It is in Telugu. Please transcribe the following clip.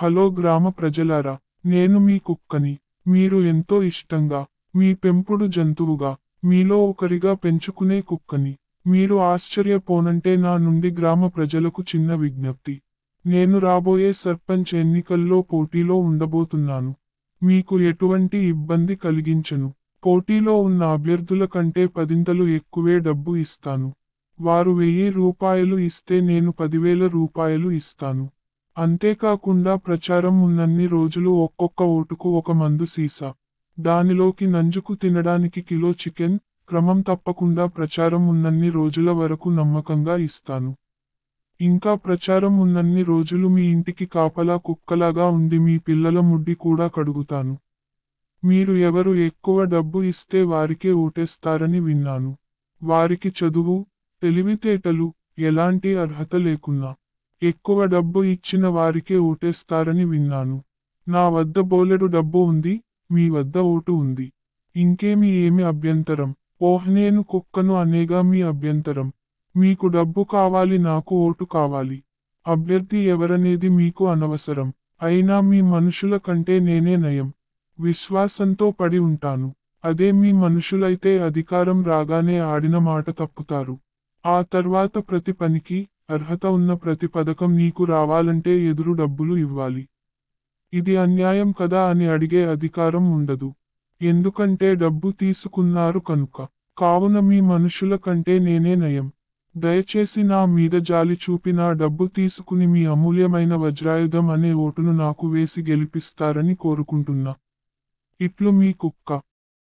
హలో గ్రామ ప్రజలారా నేను మీ కుక్కని మీరు ఎంతో ఇష్టంగా మీ పెంపుడు జంతువుగా మీలో ఒకరిగా పెంచుకునే కుక్కని మీరు ఆశ్చర్యపోనంటే నా నుండి గ్రామ ప్రజలకు చిన్న విజ్ఞప్తి నేను రాబోయే సర్పంచ్ ఎన్నికల్లో పోటీలో ఉండబోతున్నాను మీకు ఎటువంటి ఇబ్బంది కలిగించను పోటీలో ఉన్న అభ్యర్థుల కంటే పదింతలు ఎక్కువే డబ్బు ఇస్తాను వారు వెయ్యి రూపాయలు ఇస్తే నేను పదివేల రూపాయలు ఇస్తాను అంతేకాకుండా ప్రచారం ఉన్నన్ని రోజులు ఒక్కొక్క ఓటుకు ఒక మందు సీసా దానిలోకి నంజుకు తినడానికి కిలో చికెన్ క్రమం తప్పకుండా ప్రచారం ఉన్నన్ని రోజుల వరకు నమ్మకంగా ఇస్తాను ఇంకా ప్రచారం ఉన్నన్ని రోజులు మీ ఇంటికి కాపలా కుక్కలాగా ఉండి మీ పిల్లల ముడ్డి కూడా కడుగుతాను మీరు ఎవరు ఎక్కువ డబ్బు ఇస్తే వారికే ఓటేస్తారని విన్నాను వారికి చదువు తెలివితేటలు ఎలాంటి అర్హత లేకున్నా ఎక్కువ డబ్బు ఇచ్చిన వారికే ఓటేస్తారని విన్నాను నా వద్ద బోలెడు డబ్బు ఉంది మీ వద్ద ఓటు ఉంది ఇంకేమి ఏమి అభ్యంతరం ఓహ్నేను కుక్కను అనేగా మీ అభ్యంతరం మీకు డబ్బు కావాలి నాకు ఓటు కావాలి అభ్యర్థి ఎవరనేది మీకు అనవసరం అయినా మీ మనుషుల కంటే నేనే నయం విశ్వాసంతో పడి ఉంటాను అదే మీ మనుషులైతే అధికారం రాగానే ఆడిన మాట తప్పుతారు ఆ తర్వాత ప్రతి పనికి అర్హత ఉన్న ప్రతి పథకం నీకు రావాలంటే ఎదురు డబ్బులు ఇవ్వాలి ఇది అన్యాయం కదా అని అడిగే అధికారం ఉండదు ఎందుకంటే డబ్బు తీసుకున్నారు కనుక కావున మీ మనుషుల కంటే నేనే నయం దయచేసి నా మీద జాలి చూపినా డబ్బు తీసుకుని మీ అమూల్యమైన వజ్రాయుధం అనే ఓటును నాకు వేసి గెలిపిస్తారని కోరుకుంటున్నా ఇట్లు మీ కుక్క